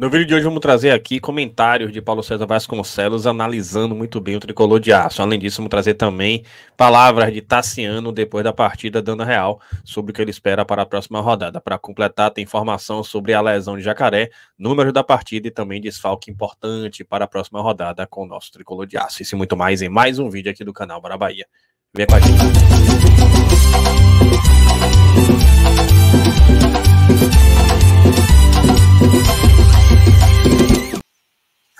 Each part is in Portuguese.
No vídeo de hoje vamos trazer aqui comentários de Paulo César Vasconcelos analisando muito bem o tricolor de aço. Além disso, vamos trazer também palavras de Tassiano depois da partida dando real sobre o que ele espera para a próxima rodada. Para completar, tem informação sobre a lesão de Jacaré, número da partida e também desfalque importante para a próxima rodada com o nosso tricolor de aço. Isso e muito mais em mais um vídeo aqui do canal Bora Bahia. Vem com a gente.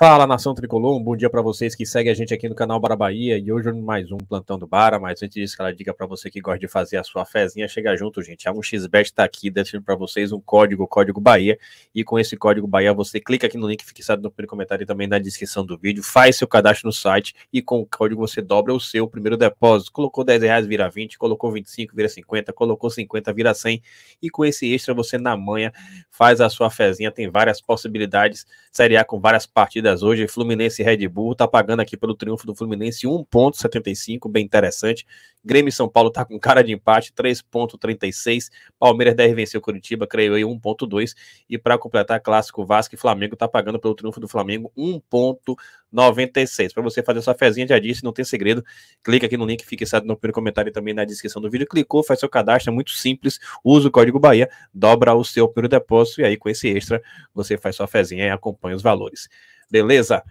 Fala nação tricolor, um bom dia para vocês que seguem a gente aqui no canal Bara Bahia e hoje mais um plantão do Bara. Mas antes disso, aquela dica para você que gosta de fazer a sua fezinha, chega junto, gente. A 1xBet tá aqui deixando para vocês um código, código Bahia. E com esse código Bahia, você clica aqui no link fixado no primeiro comentário e também na descrição do vídeo, faz seu cadastro no site e com o código você dobra o seu primeiro depósito. Colocou 10 reais, vira 20, colocou 25, vira 50, colocou 50, vira 100. E com esse extra, você na manhã faz a sua fezinha, tem várias possibilidades, Série A com várias partidas partidas hoje, Fluminense e Red Bull, tá pagando aqui pelo triunfo do Fluminense 1.75, bem interessante. Grêmio e São Paulo tá com cara de empate, 3.36. Palmeiras deve vencer o Curitiba, creio eu, 1.2. E para completar, clássico Vasco e Flamengo tá pagando pelo triunfo do Flamengo 1.96. Para você fazer sua fezinha, já disse, não tem segredo. Clica aqui no link fixado no primeiro comentário e também na descrição do vídeo. Clicou, faz seu cadastro, é muito simples. Usa o código Bahia, dobra o seu primeiro depósito e aí com esse extra você faz sua fezinha e acompanha os valores beleza?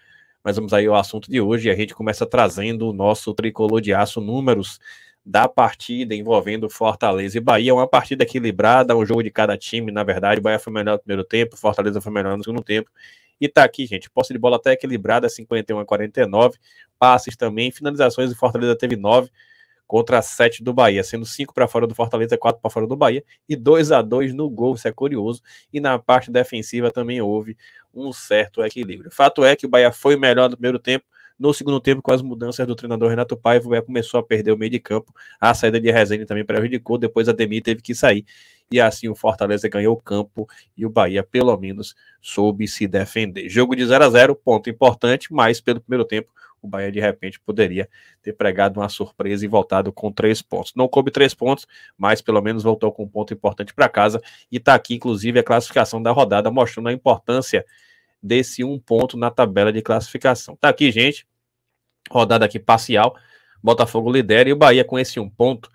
Mas vamos aí ao assunto de hoje. A gente começa trazendo o nosso tricolor de aço, números da partida envolvendo Fortaleza e Bahia. Uma partida equilibrada, um jogo de cada time, na verdade. Bahia foi melhor no primeiro tempo, Fortaleza foi melhor no segundo tempo. E tá aqui, gente. Posse de bola até equilibrada, 51 a 49. Passes também, finalizações, e Fortaleza teve 9 contra 7 do Bahia, sendo 5 para fora do Fortaleza, 4 para fora do Bahia e 2 a 2 no gol, isso é curioso. E na parte defensiva também houve um certo equilíbrio. Fato é que o Bahia foi melhor no primeiro tempo, no segundo tempo, com as mudanças do treinador Renato Paiva, o Bahia começou a perder o meio de campo, a saída de Rezende também prejudicou, depois a Demi teve que sair. E assim o Fortaleza ganhou o campo e o Bahia, pelo menos, soube se defender. Jogo de 0 a 0 ponto importante, mas pelo primeiro tempo o Bahia de repente poderia ter pregado uma surpresa e voltado com três pontos. Não coube três pontos, mas pelo menos voltou com um ponto importante para casa. E está aqui, inclusive, a classificação da rodada, mostrando a importância desse um ponto na tabela de classificação. Está aqui, gente. Rodada aqui parcial. Botafogo lidera e o Bahia com esse um ponto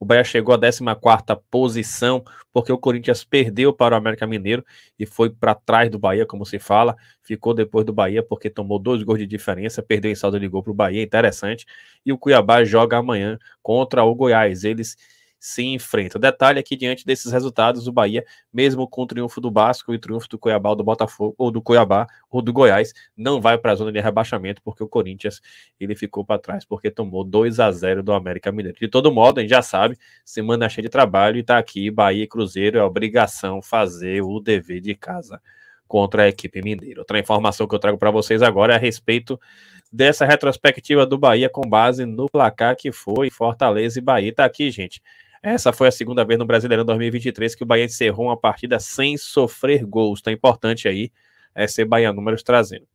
o Bahia chegou à 14 posição, porque o Corinthians perdeu para o América Mineiro e foi para trás do Bahia, como se fala. Ficou depois do Bahia, porque tomou dois gols de diferença, perdeu em saldo de gol para o Bahia, interessante. E o Cuiabá joga amanhã contra o Goiás. Eles se enfrentam. Detalhe aqui é diante desses resultados, o Bahia, mesmo com o triunfo do Basco e o triunfo do Cuiabá, ou do Botafogo, ou do Cuiabá, ou do Goiás, não vai para a zona de rebaixamento, porque o Corinthians ele ficou para trás, porque tomou 2 a 0 do América Mineiro. De todo modo, a gente já sabe, semana cheia de trabalho e está aqui, Bahia e Cruzeiro é obrigação fazer o dever de casa contra a equipe mineira. Outra informação que eu trago para vocês agora é a respeito dessa retrospectiva do Bahia com base no placar que foi Fortaleza e Bahia. Tá aqui, gente. Essa foi a segunda vez no Brasileirão 2023 que o Bahia encerrou uma partida sem sofrer gols. Tá importante aí é, ser Bahia números trazendo.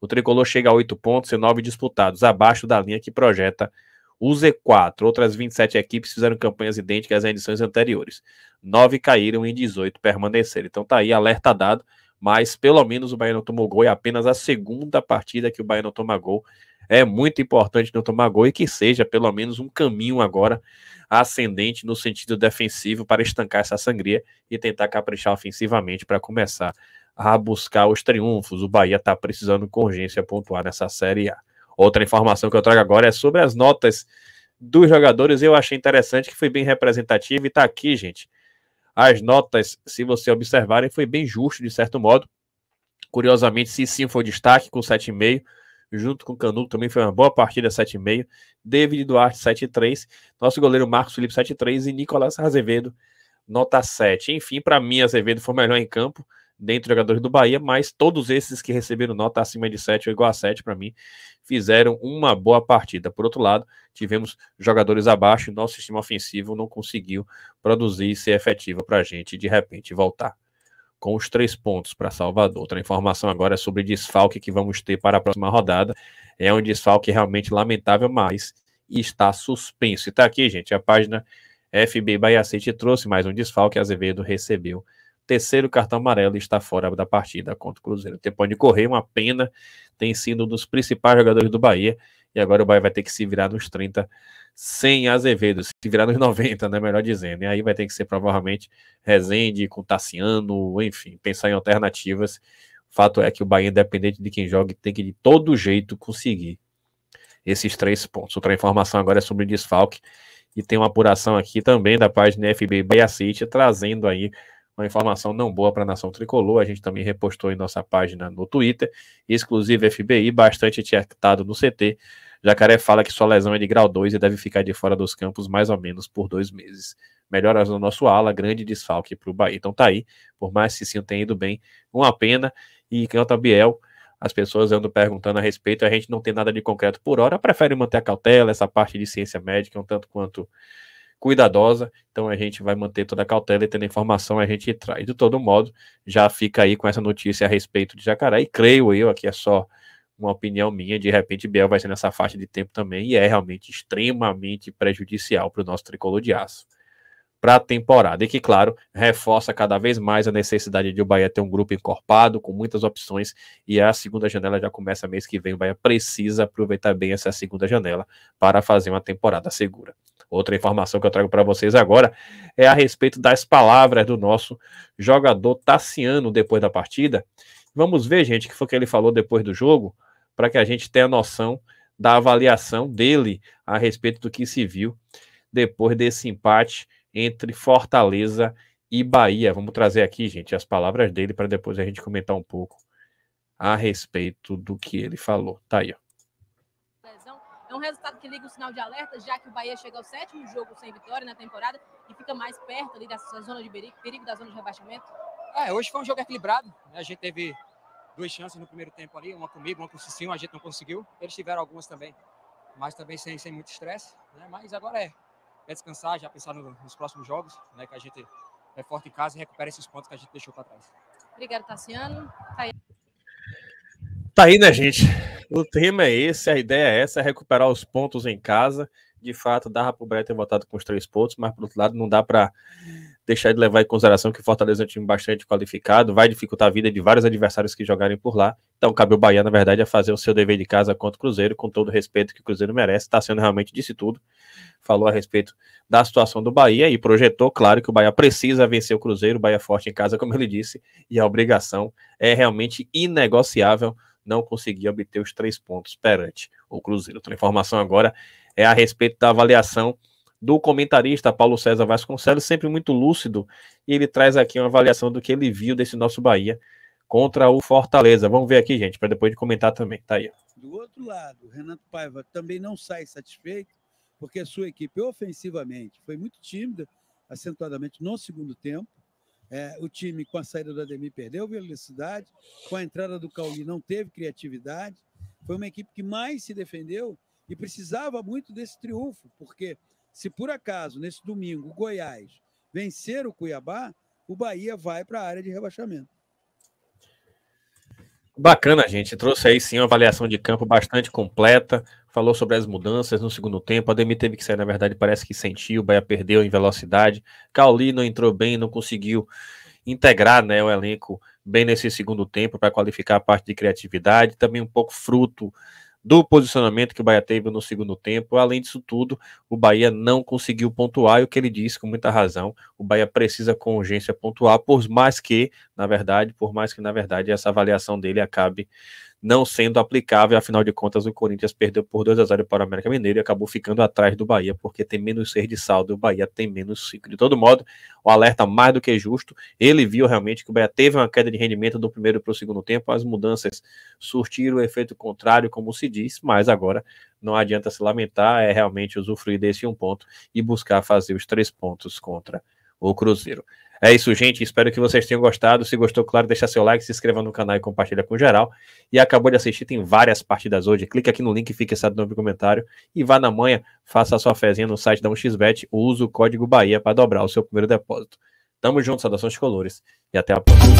O tricolor chega a 8 pontos e 9 disputados, abaixo da linha que projeta o Z4. Outras 27 equipes fizeram campanhas idênticas às edições anteriores. 9 caíram e 18 permaneceram. Então tá aí, alerta dado, mas pelo menos o Bahia não tomou gol. É apenas a segunda partida que o Bahia não toma gol é muito importante não tomar gol e que seja pelo menos um caminho agora ascendente no sentido defensivo para estancar essa sangria e tentar caprichar ofensivamente para começar a buscar os triunfos. O Bahia está precisando com urgência pontuar nessa Série A. Outra informação que eu trago agora é sobre as notas dos jogadores. Eu achei interessante que foi bem representativo e está aqui, gente. As notas, se você observarem, foi bem justo, de certo modo. Curiosamente, se Sim foi destaque com 7,5 junto com o Canuto, também foi uma boa partida, 7,5. David Duarte, 7,3. Nosso goleiro Marcos Felipe, 7,3. E Nicolás Azevedo, nota 7. Enfim, para mim, Azevedo foi melhor em campo, dentre dos jogadores do Bahia, mas todos esses que receberam nota acima de 7 ou igual a 7, para mim, fizeram uma boa partida. Por outro lado, tivemos jogadores abaixo e nosso sistema ofensivo não conseguiu produzir e ser efetivo para a gente, de repente, voltar com os três pontos para Salvador. Outra informação agora é sobre o desfalque que vamos ter para a próxima rodada. É um desfalque realmente lamentável, mas está suspenso. E está aqui, gente, a página FB Bahia City trouxe mais um desfalque. Azevedo recebeu terceiro cartão amarelo e está fora da partida contra o Cruzeiro. Tem de correr, uma pena, tem sido um dos principais jogadores do Bahia e agora o Bahia vai ter que se virar nos 30 sem Azevedo, se virar nos 90, né? Melhor dizendo. E aí vai ter que ser provavelmente Rezende com Tassiano, enfim, pensar em alternativas. O fato é que o Bahia, independente de quem jogue, tem que de todo jeito conseguir esses três pontos. Outra informação agora é sobre o desfalque. E tem uma apuração aqui também da página FB Bahia City, trazendo aí uma informação não boa para a nação tricolor. A gente também repostou em nossa página no Twitter, exclusivo FBI, bastante tietado no CT. Jacaré fala que sua lesão é de grau 2 e deve ficar de fora dos campos mais ou menos por dois meses. Melhoras no nosso ala, grande desfalque para o Bahia. Então tá aí, por mais que se tenha ido bem, uma pena. E canta a Biel, as pessoas andam perguntando a respeito, a gente não tem nada de concreto por hora, prefere manter a cautela, essa parte de ciência médica, um tanto quanto cuidadosa. Então a gente vai manter toda a cautela e tendo informação a gente traz. De todo modo, já fica aí com essa notícia a respeito de Jacaré. E creio eu, aqui é só uma opinião minha, de repente Biel vai ser nessa faixa de tempo também e é realmente extremamente prejudicial para o nosso tricolor de aço para a temporada. E que, claro, reforça cada vez mais a necessidade de o Bahia ter um grupo encorpado, com muitas opções, e a segunda janela já começa mês que vem. O Bahia precisa aproveitar bem essa segunda janela para fazer uma temporada segura. Outra informação que eu trago para vocês agora é a respeito das palavras do nosso jogador Tassiano depois da partida. Vamos ver, gente, o que foi que ele falou depois do jogo, para que a gente tenha noção da avaliação dele a respeito do que se viu depois desse empate entre Fortaleza e Bahia. Vamos trazer aqui, gente, as palavras dele para depois a gente comentar um pouco a respeito do que ele falou. Tá aí, ó. É um resultado que liga o sinal de alerta, já que o Bahia chega ao sétimo jogo sem vitória na temporada e fica mais perto ali dessa zona de perigo, perigo da zona de rebaixamento. É, hoje foi um jogo equilibrado. Né? A gente teve duas chances no primeiro tempo ali, uma comigo, uma com o Cicinho, a gente não conseguiu. Eles tiveram algumas também, mas também sem, sem muito estresse. Né? Mas agora é é descansar, já pensar no, nos próximos jogos, né, que a gente é forte em casa e recupera esses pontos que a gente deixou para trás. Obrigado, Tassiano. Tá aí. tá aí, né, gente? O tema é esse, a ideia é essa, é recuperar os pontos em casa. De fato, dava para o Breton ter votado com os três pontos, mas, por outro lado, não dá para deixar de levar em consideração que Fortaleza é um time bastante qualificado, vai dificultar a vida de vários adversários que jogarem por lá. Então, cabe ao Bahia, na verdade, a é fazer o seu dever de casa contra o Cruzeiro, com todo o respeito que o Cruzeiro merece. Está sendo realmente disse tudo. Falou a respeito da situação do Bahia e projetou, claro, que o Bahia precisa vencer o Cruzeiro, o Bahia é forte em casa, como ele disse, e a obrigação é realmente inegociável não conseguir obter os três pontos perante o Cruzeiro. Outra informação agora é a respeito da avaliação do comentarista Paulo César Vasconcelos, sempre muito lúcido, e ele traz aqui uma avaliação do que ele viu desse nosso Bahia contra o Fortaleza. Vamos ver aqui, gente, para depois de comentar também. Tá aí. Do outro lado, Renato Paiva também não sai satisfeito, porque a sua equipe ofensivamente foi muito tímida, acentuadamente no segundo tempo. É, o time, com a saída do Ademir, perdeu velocidade, com a entrada do Cauli, não teve criatividade. Foi uma equipe que mais se defendeu e precisava muito desse triunfo, porque se por acaso, nesse domingo, o Goiás vencer o Cuiabá, o Bahia vai para a área de rebaixamento. Bacana, gente. Trouxe aí sim uma avaliação de campo bastante completa. Falou sobre as mudanças no segundo tempo. A Demi teve que sair, na verdade, parece que sentiu. O Bahia perdeu em velocidade. Cauli não entrou bem, não conseguiu integrar né, o elenco bem nesse segundo tempo para qualificar a parte de criatividade. Também um pouco fruto do posicionamento que o Bahia teve no segundo tempo. Além disso tudo, o Bahia não conseguiu pontuar, e o que ele disse com muita razão, o Bahia precisa com urgência pontuar, por mais que, na verdade, por mais que, na verdade, essa avaliação dele acabe não sendo aplicável, afinal de contas o Corinthians perdeu por 2 a 0 para o América Mineiro e acabou ficando atrás do Bahia, porque tem menos 6 de saldo e o Bahia tem menos 5. De todo modo, o alerta mais do que justo, ele viu realmente que o Bahia teve uma queda de rendimento do primeiro para o segundo tempo, as mudanças surtiram o efeito contrário, como se diz, mas agora não adianta se lamentar, é realmente usufruir desse um ponto e buscar fazer os três pontos contra o Cruzeiro. É isso, gente. Espero que vocês tenham gostado. Se gostou, claro, deixa seu like, se inscreva no canal e compartilha com geral. E acabou de assistir, tem várias partidas hoje. Clique aqui no link, fique sabendo no comentário. E vá na manhã, faça a sua fezinha no site da 1xBet. Use o código Bahia para dobrar o seu primeiro depósito. Tamo junto, saudações colores e até a próxima.